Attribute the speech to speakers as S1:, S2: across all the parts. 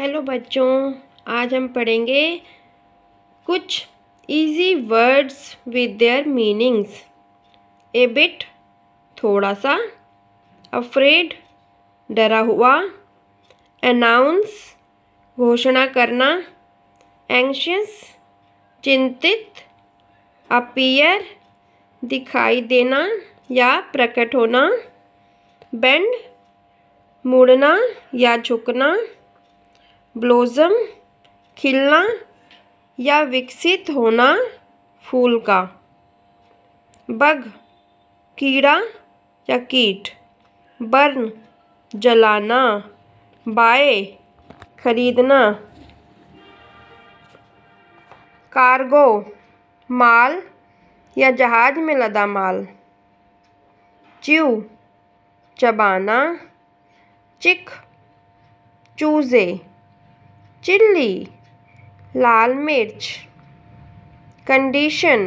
S1: hello बच्चों आज हम पढ़ेंगे कुछ easy words with their meanings a bit थोड़ा सा अफ्रेड डरा हुआ अनाउंस घोषणा करना एंशियस चिंतित अपीयर दिखाई देना या प्रकट होना बेंड मुड़ना या झुकना ब्लॉज़म खिलना या विकसित होना फूल का बग कीड़ा या कीट बर्न जलाना बाय खरीदना कार्गो माल या जहाज में लदा माल च्यू चबाना चिक चूज़े चिल्ली लाल मिर्च कंडीशन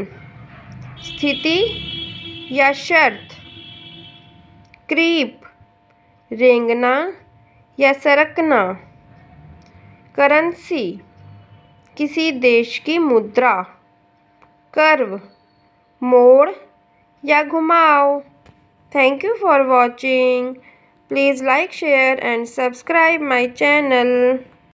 S1: स्थिति या शर्त क्रीप रेंगना या सरकना करेंसी किसी देश की मुद्रा कर्व मोड़ या घुमाओ thank you for watching please like share and subscribe my channel